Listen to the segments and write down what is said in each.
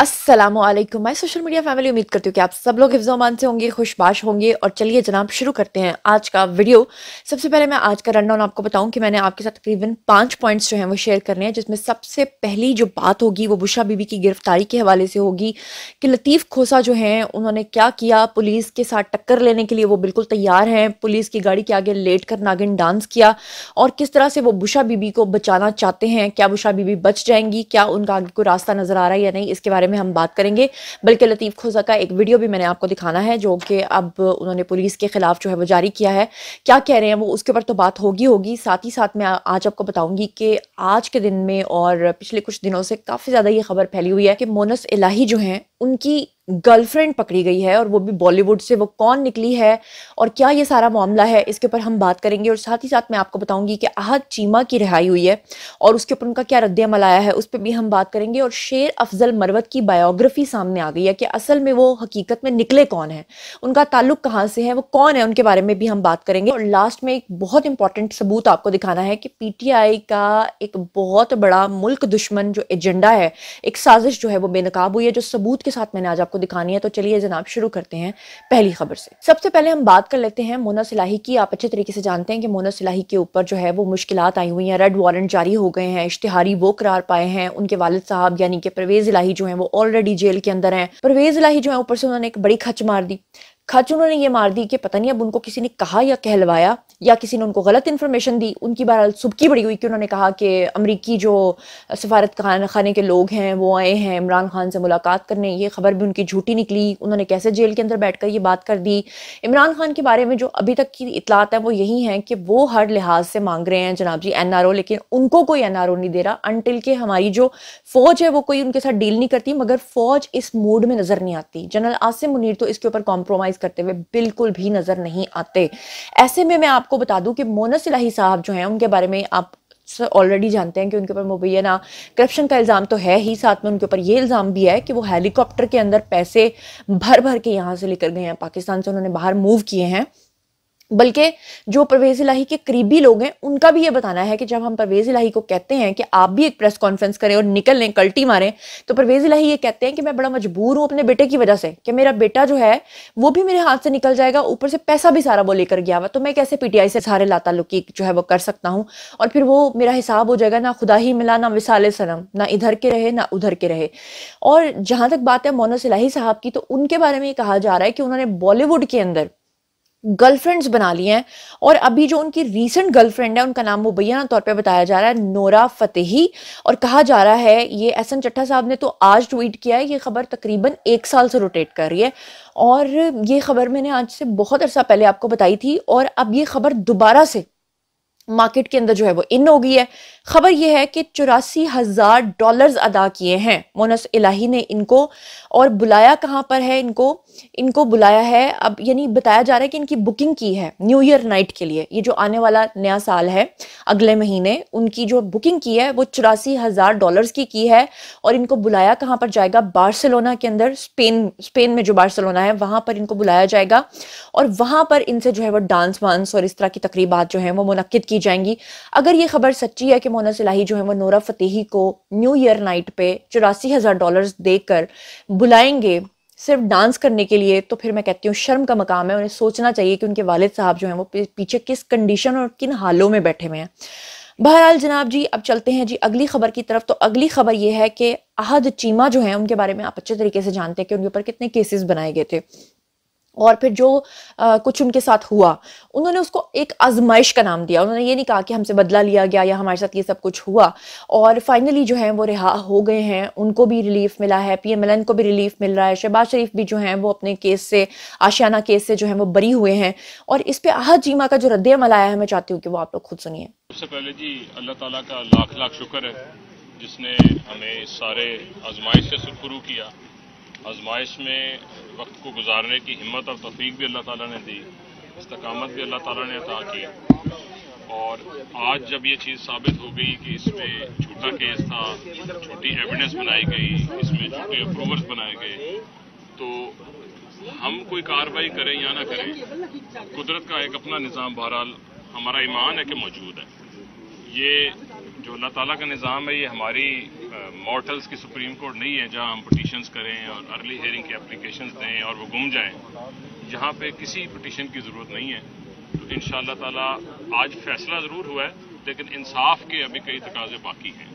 Aslam my social media family उम्मीद करती हूँ कि आप सब लोग हिफ्जोमान से होंगे खुशबाश होंगे और चलिए जनाब शुरू करते हैं आज का वीडियो सबसे पहले मैं आज का रन डाउन आपको बताऊं कि मैंने आपके साथ तकरीबन पांच पॉइंट्स जो हैं वो शेयर करने हैं जिसमें सबसे पहली जो बात होगी वो बुशा बीबी की गिरफ्तारी के हवाले से होगी कि लतीफ़ खोसा जो हैं उन्होंने क्या किया पुलिस के साथ टक्कर लेने के लिए वो बिल्कुल तैयार हैं पुलिस की गाड़ी के आगे लेट कर नागिन डांस किया और किस तरह से वो बुशा बीबी को बचाना चाहते हैं क्या बुशा बीबी बच जाएंगी क्या उनका आगे कोई रास्ता नज़र आ रहा है या नहीं इसके बारे बारे में हम बात करेंगे बल्कि लतीफ़ खोजा का एक वीडियो भी मैंने आपको दिखाना है जो कि अब उन्होंने पुलिस के ख़िलाफ़ जो है वो जारी किया है क्या कह रहे हैं वो उसके ऊपर तो बात होगी होगी साथ ही साथ मैं आज आपको बताऊँगी कि आज के दिन में और पिछले कुछ दिनों से काफ़ी ज़्यादा ये खबर फैली हुई है कि मोनस इलाही जो हैं उनकी गर्लफ्रेंड पकड़ी गई है और वो भी बॉलीवुड से वो कौन निकली है और क्या ये सारा मामला है इसके ऊपर हम बात करेंगे और साथ ही साथ मैं आपको बताऊंगी कि अहद चीमा की रिहाई हुई है और उसके ऊपर उनका क्या रद्दमल आया है उस पर भी हम बात करेंगे और शेर अफजल मरवत की बायोग्राफी सामने आ गई है कि असल में वो हकीकत में निकले कौन है उनका ताल्लुक कहाँ से है वो कौन है उनके बारे में भी हम बात करेंगे और लास्ट में एक बहुत इंपॉर्टेंट सबूत आपको दिखाना है कि पी का एक बहुत बड़ा मुल्क दुश्मन जो एजेंडा है एक साजिश जो है वो बेनकाब हुई है जो सबूत के साथ मैंने आज आपको आपको दिखानी है तो चलिए जनाब शुरू करते हैं पहली खबर से सबसे पहले हम बात कर लेते हैं मोना सिलाही की आप अच्छे तरीके से जानते हैं कि मोना सिलाही के ऊपर जो है वो मुश्किल आई हुई हैं रेड वारंट जारी हो गए हैं इश्तिहारी वो करार पाए हैं उनके वालद साहब यानी कि परवेज इलाही जो है वो ऑलरेडी जेल के अंदर है परवेज इलाही जो है ऊपर से उन्होंने एक बड़ी खच मार दी खच उन्होंने ये मार दी कि पता नहीं अब उनको किसी ने कहा या कहलवाया या किसी ने उनको गलत इन्फॉर्मेशन दी उनकी बहरहाल सुबकी बड़ी हुई कि उन्होंने कहा कि अमरीकी जो सफारत खान खाने के लोग हैं वो आए हैं इमरान खान से मुलाकात करने ये खबर भी उनकी झूठी निकली उन्होंने कैसे जेल के अंदर बैठ कर ये बात कर दी इमरान खान के बारे में जो अभी तक की इतलात है वो यही है कि वो हर लिहाज से मांग रहे हैं जनाब जी एन आर ओ लेकिन उनको कोई एन आर ओ नहीं दे रहा अनटिल के हमारी जो फ़ौज है वो कोई उनके साथ डील नहीं करती मगर फ़ौज इस मूड में नज़र नहीं आती जनरल आसिम मुनीर तो इसके ऊपर कॉम्प्रोमाइज़ एक्सरसाइज करते हुए बिल्कुल भी नज़र नहीं आते ऐसे में मैं आपको बता दूं कि मोनस इलाही साहब जो हैं उनके बारे में आप ऑलरेडी जानते हैं कि उनके ऊपर मुबैना करप्शन का इल्ज़ाम तो है ही साथ में उनके ऊपर ये इल्ज़ाम भी है कि वो हेलीकॉप्टर के अंदर पैसे भर भर के यहाँ से लेकर गए हैं पाकिस्तान से उन्होंने बाहर मूव किए हैं बल्कि जो परवेज़ इलाही के करीबी लोग हैं उनका भी ये बताना है कि जब हम परवेज़ इलाही को कहते हैं कि आप भी एक प्रेस कॉन्फ्रेंस करें और निकल लें कल्टी मारें तो परवेज़ इलाही ये कहते हैं कि मैं बड़ा मजबूर हूँ अपने बेटे की वजह से कि मेरा बेटा जो है वो भी मेरे हाथ से निकल जाएगा ऊपर से पैसा भी सारा वो लेकर गया हुआ तो मैं कैसे पीटीआई से सारे लातालुकी जो है वो कर सकता हूँ और फिर वो मेरा हिसाब हो जाएगा ना खुदा ही मिला ना विसाल सनम ना इधर के रहे ना उधर के रहे और जहाँ तक बात है मोनस इलाही साहब की तो उनके बारे में ये कहा जा रहा है कि उन्होंने बॉलीवुड के अंदर गर्लफ्रेंड्स बना लिए हैं और अभी जो उनकी रीसेंट गर्लफ्रेंड है उनका नाम मुबैया तौर पे बताया जा रहा है नोरा फतेही और कहा जा रहा है ये एस एन चट्ठा साहब ने तो आज ट्वीट किया है ये खबर तकरीबन एक साल से रोटेट कर रही है और ये खबर मैंने आज से बहुत अरसा पहले आपको बताई थी और अब ये खबर दोबारा से मार्केट के अंदर जो है वो इन हो गई है खबर यह है कि चौरासी हज़ार डॉलर्स अदा किए हैं मोनस इलाही ने इनको और बुलाया कहाँ पर है इनको इनको बुलाया है अब यानी बताया जा रहा है कि इनकी बुकिंग की है न्यू ईयर नाइट के लिए ये जो आने वाला नया साल है अगले महीने उनकी जो बुकिंग की है वो चौरासी हज़ार डॉलर्स की की है और इनको बुलाया कहाँ पर जाएगा बार्सिलोना के अंदर स्पेन स्पेन में जो बार्सिलोना है वहां पर इनको बुलाया जाएगा और वहाँ पर इनसे जो है वो डांस वांस और इस तरह की तकरीबा जो है वो मुनद की जाएंगी अगर ये खबर सच्ची है कि मोना सिलाही जो है वो नोरा फतेही को न्यू ईयर नाइट पे चौरासी हज़ार डॉलर देकर बुलाएंगे सिर्फ डांस करने के लिए तो फिर मैं कहती हूँ शर्म का मकाम है उन्हें सोचना चाहिए कि उनके वालिद साहब जो हैं वो पीछे किस कंडीशन और किन हालों में बैठे हुए हैं बहरहाल जनाब जी अब चलते हैं जी अगली खबर की तरफ तो अगली खबर ये है कि अहद चीमा जो है उनके बारे में आप अच्छे तरीके से जानते हैं कि उनके ऊपर कितने केसेस बनाए गए थे और फिर जो आ, कुछ उनके साथ हुआ उन्होंने उसको एक आजमाइश का नाम दिया उन्होंने ये नहीं कहा कि हमसे बदला लिया गया या हमारे साथ ये सब कुछ हुआ और फाइनली जो है वो रिहा हो गए हैं उनको भी रिलीफ मिला है पी एम एल एन को भी रिलीफ मिल रहा है शहबाज शरीफ भी जो हैं वो अपने केस से आशियाना केस से जो है वो बरी हुए हैं और इस पर आहत जीमा का जो रद्द अमल आया है मैं चाहती हूँ कि वो आप लोग खुद सुनिए सबसे पहले जी अल्लाह ताला का लाख लाख शुक्र है जिसने हमें सारे आजमाइश से सुरखरू किया आजमाइश में वक्त को गुजारने की हिम्मत और तफीक भी अल्लाह ताला ने दी इस्तकामत भी अल्लाह ताला ने अता किया और आज जब ये चीज़ साबित हो गई कि इसमें छोटा केस था छोटी एविडेंस बनाई गई इसमें छोटे अप्रूवर्स बनाए गए तो हम कोई कार्रवाई करें या ना करें कुदरत का एक अपना निज़ाम बहरहाल हमारा ईमान है कि मौजूद है ये जो अल्लाह ताला का निज़ाम है ये हमारी मॉर्टल्स की सुप्रीम कोर्ट नहीं है जहां हम पटिशन करें और अर्ली हेयरिंग की एप्लीकेशन दें और वो गुम जाएं जहां पे किसी पटिशन की ज़रूरत नहीं है तो इन ताला आज फैसला ज़रूर हुआ है लेकिन इंसाफ के अभी कई तकाजे बाकी हैं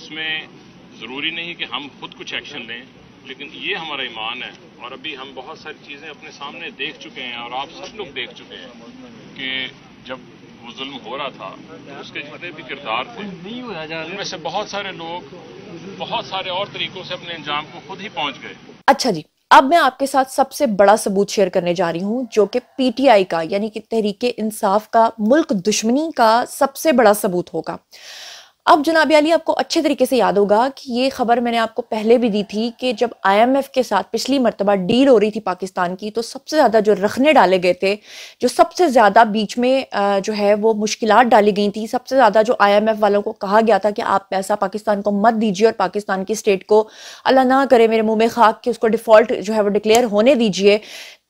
उसमें ज़रूरी नहीं कि हम खुद कुछ एक्शन लें लेकिन ये हमारा ईमान है और अभी हम बहुत सारी चीज़ें अपने सामने देख चुके हैं और आप सब लोग देख चुके हैं कि जब वो जुल्म हो रहा था तो उसके जितने भी किरदार थे उनमें से बहुत सारे लोग बहुत सारे और तरीकों से अपने अंजाम को खुद ही पहुंच गए अच्छा जी अब मैं आपके साथ सबसे बड़ा सबूत शेयर करने जा रही हूँ जो कि पीटीआई का यानी कि तहरीक इंसाफ का मुल्क दुश्मनी का सबसे बड़ा सबूत होगा अब जनाब अली आपको अच्छे तरीके से याद होगा कि ये खबर मैंने आपको पहले भी दी थी कि जब आईएमएफ के साथ पिछली मरतबा डील हो रही थी पाकिस्तान की तो सबसे ज़्यादा जो रखने डाले गए थे जो सबसे ज़्यादा बीच में जो है वो मुश्किल डाली गई थी सबसे ज़्यादा जो आईएमएफ वालों को कहा गया था कि आप पैसा पाकिस्तान को मत दीजिए और पाकिस्तान की स्टेट को अल्लाह ना करे मेरे मुँह में खाक कि उसको डिफ़ॉल्ट जो है वो डिक्लेयर होने दीजिए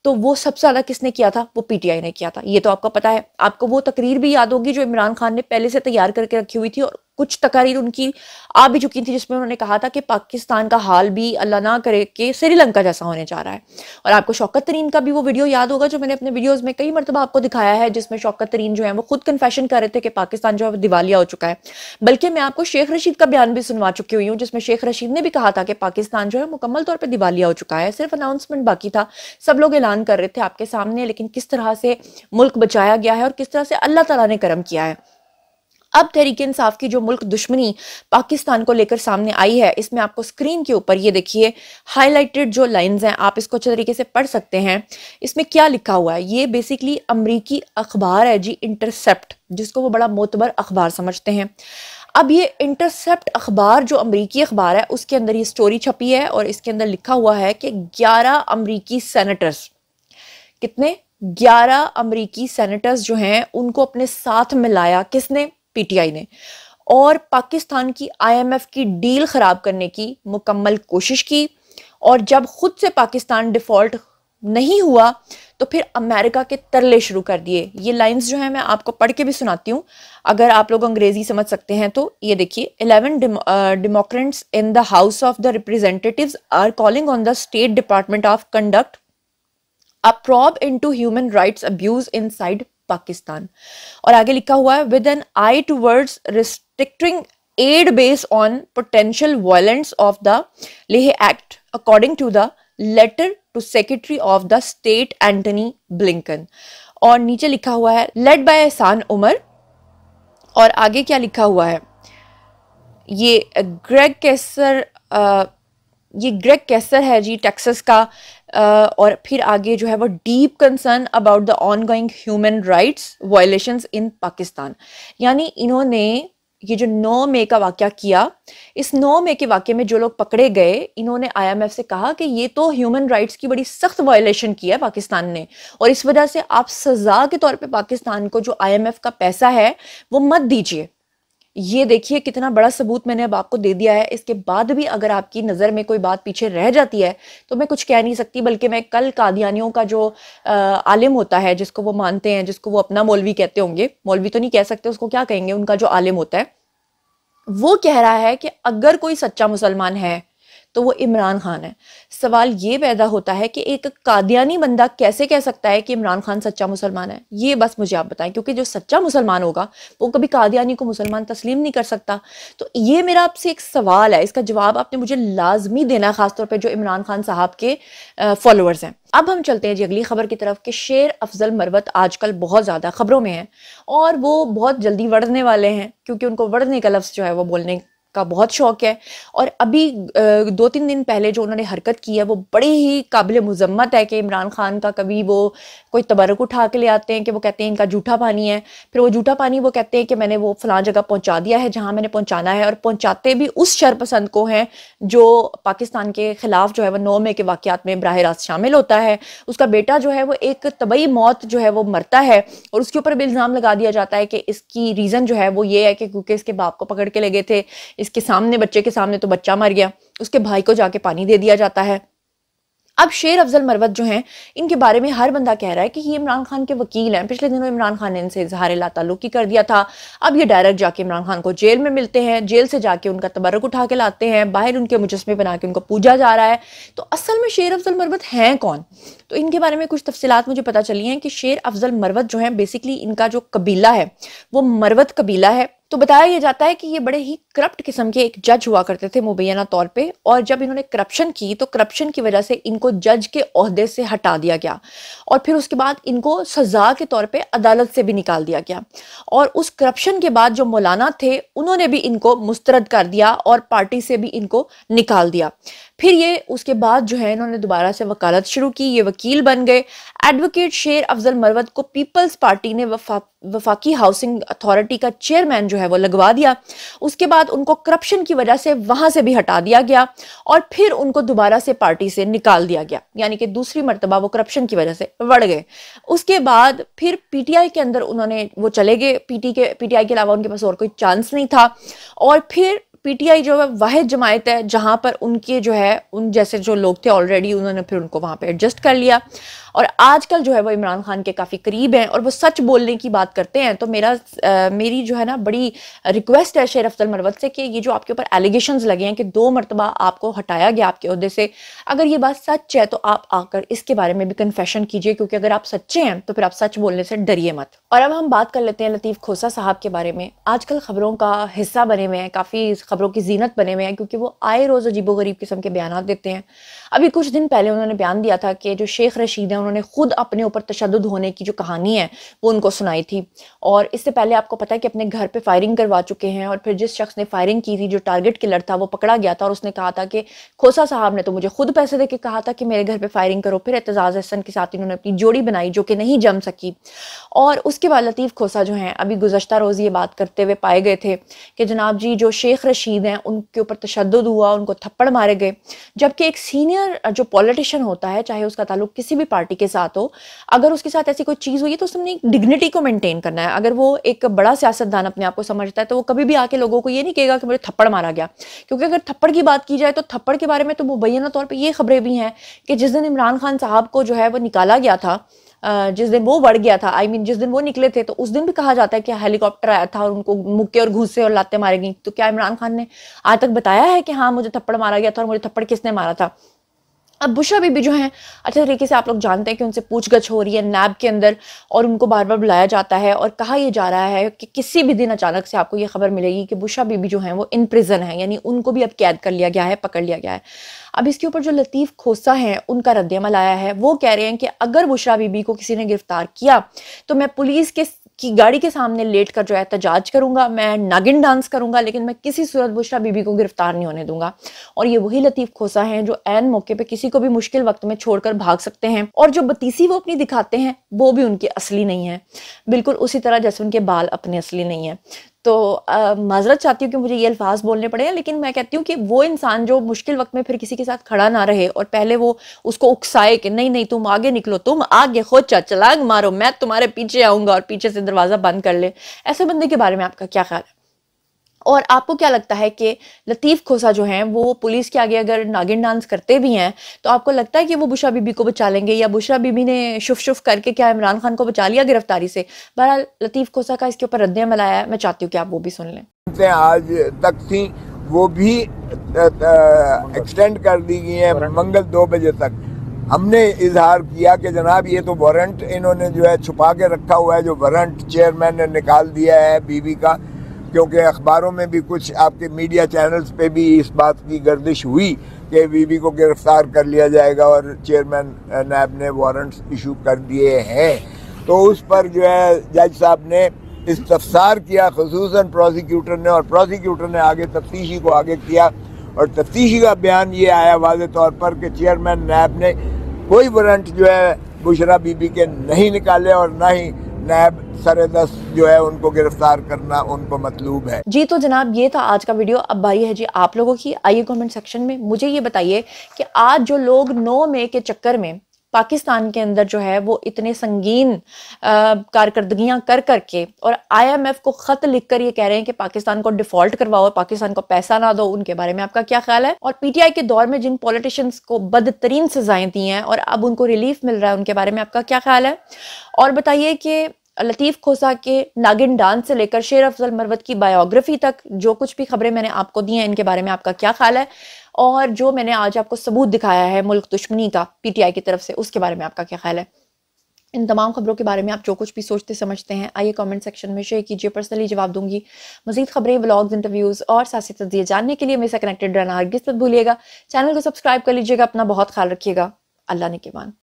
तो वो सबसे ज़्यादा किसने किया था वो पीटीआई ने किया था ये तो आपको पता है आपको वो तकरीर भी याद होगी जो इमरान खान ने पहले से तैयार करके रखी हुई थी और कुछ तकारीर उनकी आ भी चुकी थी जिसमें उन्होंने कहा था कि पाकिस्तान का हाल भी अल्लाह ना करे कि श्रीलंका जैसा होने जा रहा है और आपको शौकत तरीन का भी वो वीडियो याद होगा जो मैंने अपने वीडियोस में कई मरतबा आपको दिखाया है जिसमें शौकत तरीन जो है वो खुद कन्फेशन कर रहे थे कि पाकिस्तान जो है दिवालिया हो चुका है बल्कि मैं आपको शेख रशीद का बयान भी सुनवा चुकी हुई हूँ जिसमें शेख रशीद ने भी कहा था कि पाकिस्तान जो है मुकम्मल तौर पर दिवालिया हो चुका है सिर्फ अनाउंसमेंट बाकी था सब लोग ऐलान कर रहे थे आपके सामने लेकिन किस तरह से मुल्क बचाया गया है और किस तरह से अल्लाह तला ने कर्म किया है अब तहरीक इंसाफ की जो मुल्क दुश्मनी पाकिस्तान को लेकर सामने आई है इसमें आपको स्क्रीन के ऊपर ये देखिए हाईलाइटेड जो लाइंस हैं आप इसको अच्छे तरीके से पढ़ सकते हैं इसमें क्या लिखा हुआ है ये बेसिकली अमरीकी अखबार है जी इंटरसेप्ट जिसको वो बड़ा मोतबर अखबार समझते हैं अब ये इंटरसेप्ट अखबार जो अमरीकी अखबार है उसके अंदर ये स्टोरी छपी है और इसके अंदर लिखा हुआ है कि ग्यारह अमरीकी सैनिटर्स कितने 11 अमरीकी सेनेटर्स जो हैं उनको अपने साथ मिलाया किसने पीटीआई ने और पाकिस्तान की आईएमएफ की डील ख़राब करने की मुकम्मल कोशिश की और जब खुद से पाकिस्तान डिफ़ॉल्ट नहीं हुआ तो फिर अमेरिका के तरले शुरू कर दिए ये लाइंस जो है मैं आपको पढ़ के भी सुनाती हूँ अगर आप लोग अंग्रेज़ी समझ सकते हैं तो ये देखिए eleven democrats in the house of the representative are calling on the state department of conduct in to human right abuse inside Pakistan और आगे लिखा हुआ है with an eye towards restricting aid based on potential violence of the Leahy Act, according to the letter to Secretary of the State Anthony Blinken. और नीचे लिखा हुआ है लेड बाय एहसान उमर और आगे क्या लिखा हुआ है ये ग्रेग कैसर आ, ये ग्रेग कैसर है जी टेक्सस का और फिर आगे जो है वो deep concern about the ongoing human rights violation in Pakistan यानी इन्होंने ये जो नौ मे का वाक्य किया इस नौ मे के वाक्य में जो लोग पकड़े गए इन्होंने आईएमएफ से कहा कि ये तो ह्यूमन राइट्स की बड़ी सख्त वायलेशन की है पाकिस्तान ने और इस वजह से आप सजा के तौर पे पाकिस्तान को जो आईएमएफ का पैसा है वो मत दीजिए ये देखिए कितना बड़ा सबूत मैंने अब आपको दे दिया है इसके बाद भी अगर आपकी नज़र में कोई बात पीछे रह जाती है तो मैं कुछ कह नहीं सकती बल्कि मैं कल कादियानियों का जो आ, आलिम होता है जिसको वो मानते हैं जिसको वो अपना मौलवी कहते होंगे मौलवी तो नहीं कह सकते उसको क्या कहेंगे उनका जो आलिम होता है वो कह रहा है कि अगर कोई सच्चा मुसलमान है तो वो इमरान खान है सवाल ये पैदा होता है कि एक कादियानी बंदा कैसे कह सकता है कि इमरान खान सच्चा मुसलमान है ये बस मुझे आप बताएं क्योंकि जो सच्चा मुसलमान होगा वो कभी कादियानी को मुसलमान तस्लीम नहीं कर सकता तो ये मेरा आपसे एक सवाल है इसका जवाब आपने मुझे लाजमी देना है खासतौर पर जो इमरान खान साहब के फॉलोअर्स हैं अब हम चलते हैं जी अगली खबर की तरफ कि शेर अफजल मरवत आजकल बहुत ज़्यादा खबरों में है और वो बहुत जल्दी वड़ने वाले हैं क्योंकि उनको वड़ने का लफ्ज़ जो है वो बोलने का बहुत शौक है और अभी दो तीन दिन पहले जो उन्होंने हरकत की है वो बड़ी ही काबिल मजम्मत है कि इमरान खान का कभी वो कोई तबरक उठा के ले आते हैं कि वो कहते हैं इनका जूठा पानी है फिर वो जूठा पानी वो कहते हैं कि मैंने वो फलां जगह पहुंचा दिया है जहाँ मैंने पहुंचाना है और पहुंचाते भी उस शरपसंद को हैं जो पाकिस्तान के ख़िलाफ़ जो है वह नौ मई के वाक़ात में बरह रास्त शामिल होता है उसका बेटा जो है वो एक तबई मौत जो है वो मरता है और उसके ऊपर भी इल्ज़ाम लगा दिया जाता है कि इसकी रीज़न जो है वो ये है कि क्योंकि इसके बाप को पकड़ के लगे थे इसके सामने बच्चे के सामने तो बच्चा मर गया उसके भाई को जाके पानी दे दिया जाता है अब शेर अफजल मरवत जो हैं इनके बारे में हर बंदा कह रहा है कि ये इमरान खान के वकील हैं पिछले दिनों इमरान खान ने इनसे इजहार ला ताल्लुकी कर दिया था अब ये डायरेक्ट जाके इमरान खान को जेल में मिलते हैं जेल से जाके उनका तबरक उठा के लाते हैं बाहर उनके मुजस्मे बना के उनको पूजा जा रहा है तो असल में शेर अफजल मरवत हैं कौन तो इनके बारे में कुछ तफसीत मुझे पता चली हैं कि शेर अफजल मरवत जो है बेसिकली इनका जो कबीला है वो मरवत कबीला है तो बताया यह जाता है कि ये बड़े ही करप्ट किस्म के एक जज हुआ करते थे मुबैना तौर पे और जब इन्होंने करप्शन की तो करप्शन की वजह से इनको जज के अहदे से हटा दिया गया और फिर उसके बाद इनको सज़ा के तौर पे अदालत से भी निकाल दिया गया और उस करप्शन के बाद जो मौलाना थे उन्होंने भी इनको मुस्तरद कर दिया और पार्टी से भी इनको निकाल दिया फिर ये उसके बाद जो है इन्होंने दोबारा से वकालत शुरू की ये वकील बन गए एडवोकेट शेर अफजल मरवत को पीपल्स पार्टी ने वफा वफाकी हाउसिंग अथॉरिटी का चेयरमैन जो है है वो लगवा दिया उसके बाद उनको करप्शन की वजह से वहां से भी हटा दिया गया और फिर उनको दोबारा से पार्टी से निकाल दिया गया यानी कि दूसरी मरतबा वो करप्शन की वजह से बढ़ गए उसके बाद फिर पीटीआई के अंदर उन्होंने वो चले गए पीटी के पीटीआई के अलावा उनके पास और कोई चांस नहीं था और फिर पीटीआई जो है वह जमायत है जहां पर उनके जो है उन जैसे जो लोग थे ऑलरेडी उन्होंने फिर उनको वहां पर एडजस्ट कर लिया और आजकल जो है वो इमरान खान के काफ़ी करीब हैं और वो सच बोलने की बात करते हैं तो मेरा आ, मेरी जो है ना बड़ी रिक्वेस्ट है शेर अफजल मरवत से कि ये जो आपके ऊपर एलिगेशन लगे हैं कि दो मरतबा आपको हटाया गया आपके अहदे से अगर ये बात सच है तो आप आकर इसके बारे में भी कन्फेशन कीजिए क्योंकि अगर आप सच्चे हैं तो फिर आप सच बोलने से डरिए मत और अब हम बात कर लेते हैं लतीफ़ खोसा साहब के बारे में आजकल खबरों का हिस्सा बने हुए हैं काफ़ी खबरों की जीनत बने हुए हैं क्योंकि वो आए रोज़ अजीबो गरीब किस्म के बयान देते हैं अभी कुछ दिन पहले उन्होंने बयान दिया था कि जो शेख रशीद हैं उन्होंने खुद अपने ऊपर तशद होने की जो कहानी है वो उनको सुनाई थी और इससे पहले आपको पता है कि अपने घर पर फायरिंग करवा चुके हैं और फिर जिस शख्स ने फायरिंग की थी जो टारगेट किलर था वो पकड़ा गया था और उसने कहा था कि खोसा साहब ने तो मुझे खुद पैसे दे के कहा था कि मेरे घर पर फायरिंग करो फिर एतजाज़ हसन के साथ इन्होंने अपनी जोड़ी बनाई जो कि नहीं जम सकी और उसके बाद लतीफ़ खोसा जो हैं अभी गुजशत रोज़ ये बात करते हुए पाए गए थे कि जनाब जी जो शेख रशीद हैं उनके ऊपर तशद हुआ उनको थप्पड़ मारे गए जबकि एक सीनियर जो पॉलिटिशन होता है चाहे उसका ताल्लुक किसी भी पार्टी पार्टी के साथ हो अगर उसके साथ ऐसी कोई चीज़ हुई है तो उसने डिग्निटी को मेंटेन करना है अगर वो एक बड़ा सियासतदान अपने आप को समझता है तो वो कभी भी आके लोगों को ये नहीं कहेगा कि मुझे थप्पड़ मारा गया क्योंकि अगर थप्पड़ की बात की जाए तो थप्पड़ के बारे में तो मुबैना तौर पर ये खबरें भी हैं कि जिस दिन इमरान खान साहब को जो है वो निकाला गया था जिस दिन वो बढ़ गया था आई I मीन mean, जिस दिन वो निकले थे तो उस दिन भी कहा जाता है कि हेलीकॉप्टर आया था और उनको मुक्के और घूसे और लाते मारे गई तो क्या इमरान खान ने आज तक बताया है कि हाँ मुझे थप्पड़ मारा गया था और मुझे थप्पड़ किसने मारा था अब बुशा बीबी जो हैं अच्छे तरीके से आप लोग जानते हैं कि उनसे पूछ गछ हो रही है नैब के अंदर और उनको बार बार बुलाया जाता है और कहा यह जा रहा है कि किसी भी दिन अचानक से आपको यह खबर मिलेगी कि बुशा बीबी जो हैं वो इन प्रिजन है यानी उनको भी अब कैद कर लिया गया है पकड़ लिया गया है अब इसके ऊपर जो लतीफ़ खोसा हैं उनका रद्दमल आया है वो कह रहे हैं कि अगर बुशरा बीबी को किसी ने गिरफ्तार किया तो मैं पुलिस के कि गाड़ी के सामने लेट कर जो है एहतजाज करूंगा मैं नागिन डांस करूंगा लेकिन मैं किसी सूरत बुशरा बीबी को गिरफ्तार नहीं होने दूंगा और ये वही लतीफ़ खोसा हैं जो एन मौके पर किसी को भी मुश्किल वक्त में छोड़कर भाग सकते हैं और जो बतीसी वो अपनी दिखाते हैं वो भी उनकी असली नहीं है बिल्कुल उसी तरह जैसे उनके बाल अपने असली नहीं है तो माजरत चाहती हूँ कि मुझे ये अल्फाज बोलने पड़े हैं लेकिन मैं कहती हूँ कि वो इंसान जो मुश्किल वक्त में फिर किसी के साथ खड़ा ना रहे और पहले वो उसको उकसाए कि नहीं नहीं तुम आगे निकलो तुम आगे खुद चलांग मारो मैं तुम्हारे पीछे आऊँगा और पीछे से दरवाज़ा बंद कर ले ऐसे बंदे के बारे में आपका क्या ख्याल है और आपको क्या लगता है कि लतीफ़ खोसा जो हैं वो पुलिस के आगे अगर नागिन डांस करते भी हैं तो आपको लगता है कि वो बुशरा बीबी को बचा लेंगे या बुशरा बीबी ने शुफ शुफ करके क्या इमरान खान को बचा लिया गिरफ्तारी से बहरहाल लतीफ़ खोसा का इसके ऊपर रद्दमल मिलाया है मैं चाहती हूँ कि आप वो भी सुन लें आज तक थी वो भी एक्सटेंड कर दी गई है मंगल दो बजे तक हमने इजहार किया कि जनाब ये तो वारंट इन्होंने जो है छुपा के रखा हुआ है जो वारंट चेयरमैन ने निकाल दिया है बीबी का क्योंकि अखबारों में भी कुछ आपके मीडिया चैनल्स पे भी इस बात की गर्दिश हुई कि बीबी को गिरफ्तार कर लिया जाएगा और चेयरमैन नैब ने वारंट्स इशू कर दिए हैं तो उस पर जो है जज साहब ने इस तफसार किया खसूस प्रोसिक्यूटर ने और प्रोसिक्यूटर ने आगे तफ्तीशी को आगे किया और तफ्तीशी का बयान ये आया वाज तौर पर कि चेयरमैन नैब ने कोई वारंट जो है बुशरा बीबी के नहीं निकाले और ना ही नैब सरे दस जो है उनको गिरफ्तार करना उनको मतलूब है जी तो जनाब ये था आज का वीडियो अब बारी है जी आप लोगों की आइए कमेंट सेक्शन में मुझे ये बताइए कि आज जो लोग नौ मे के चक्कर में पाकिस्तान के अंदर जो है वो इतने संगीन कारकर्दगियां कर करके और आईएमएफ को ख़त लिख कर ये कह रहे हैं कि पाकिस्तान को डिफ़ॉल्ट करवाओ पाकिस्तान को पैसा ना दो उनके बारे में आपका क्या ख्याल है और पीटीआई के दौर में जिन पॉलिटिशियंस को बदतरीन सजाएं दी हैं और अब उनको रिलीफ मिल रहा है उनके बारे में आपका क्या ख्याल है और बताइए कि लतीफ़ खोसा के नागिन डांस से लेकर शेर अफजल मरवत की बायोग्राफी तक जो कुछ भी खबरें मैंने आपको दी हैं इनके बारे में आपका क्या ख्याल है और जो मैंने आज आपको सबूत दिखाया है मुल्क दुश्मनी का पीटीआई की तरफ से उसके बारे में आपका क्या ख्याल है इन तमाम खबरों के बारे में आप जो कुछ भी सोचते समझते हैं आइए कमेंट सेक्शन में शेयर कीजिए पर्सनली जवाब दूंगी मजीद खबरें ब्लॉग्स इंटरव्यूज और साथ तजिए जानने के लिए मेरे से कनेक्टेड रहना हर मत भूलिएगा चैनल को सब्सक्राइब कर लीजिएगा अपना बहुत ख्याल रखिएगा अल्लाह ने के मान